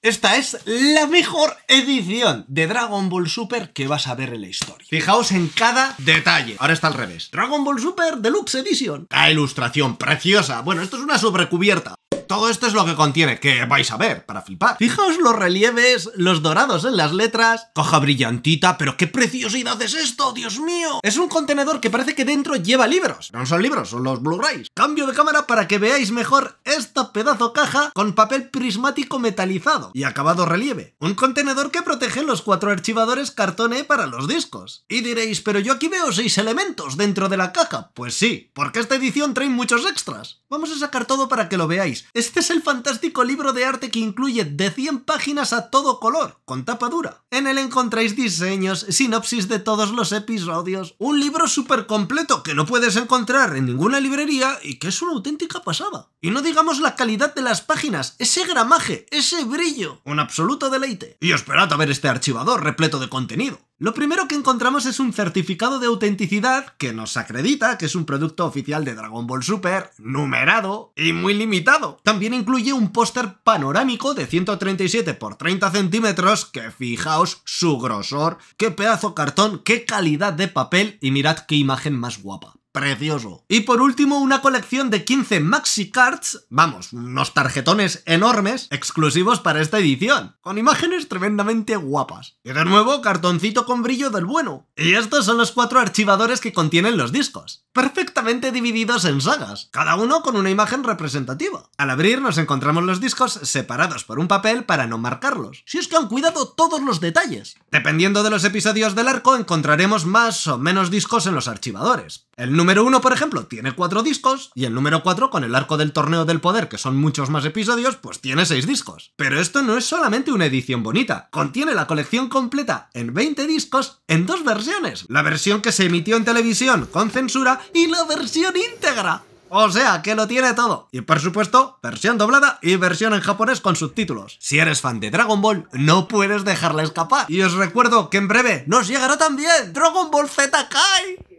Esta es la mejor edición de Dragon Ball Super que vas a ver en la historia. Fijaos en cada detalle. Ahora está al revés. Dragon Ball Super Deluxe Edition. La ilustración preciosa. Bueno, esto es una sobrecubierta. Todo esto es lo que contiene, que vais a ver, para flipar. Fijaos los relieves, los dorados en las letras, coja brillantita, pero qué preciosidad es esto, Dios mío. Es un contenedor que parece que dentro lleva libros. No son libros, son los Blu-rays. Cambio de cámara para que veáis mejor esta pedazo caja con papel prismático metalizado y acabado relieve. Un contenedor que protege los cuatro archivadores cartón e para los discos. Y diréis, pero yo aquí veo seis elementos dentro de la caja. Pues sí, porque esta edición trae muchos extras. Vamos a sacar todo para que lo veáis. Este es el fantástico libro de arte que incluye de 100 páginas a todo color, con tapa dura. En él encontráis diseños, sinopsis de todos los episodios, un libro súper completo que no puedes encontrar en ninguna librería y que es una auténtica pasada. Y no digamos la calidad de las páginas, ese gramaje, ese brillo, un absoluto deleite. Y esperad a ver este archivador repleto de contenido. Lo primero que encontramos es un certificado de autenticidad que nos acredita que es un producto oficial de Dragon Ball Super, numerado y muy limitado. También incluye un póster panorámico de 137 x 30 centímetros que fijaos su grosor, qué pedazo cartón, qué calidad de papel y mirad qué imagen más guapa precioso. Y por último, una colección de 15 maxi cards, vamos, unos tarjetones enormes, exclusivos para esta edición, con imágenes tremendamente guapas. Y de nuevo, cartoncito con brillo del bueno. Y estos son los cuatro archivadores que contienen los discos, perfectamente divididos en sagas, cada uno con una imagen representativa. Al abrir nos encontramos los discos separados por un papel para no marcarlos, si es que han cuidado todos los detalles. Dependiendo de los episodios del arco encontraremos más o menos discos en los archivadores, el número 1, por ejemplo, tiene 4 discos y el número 4, con el arco del torneo del poder, que son muchos más episodios, pues tiene 6 discos. Pero esto no es solamente una edición bonita, contiene la colección completa en 20 discos en dos versiones. La versión que se emitió en televisión con censura y la versión íntegra. O sea, que lo tiene todo. Y por supuesto, versión doblada y versión en japonés con subtítulos. Si eres fan de Dragon Ball, no puedes dejarla escapar. Y os recuerdo que en breve nos llegará también Dragon Ball Z Kai.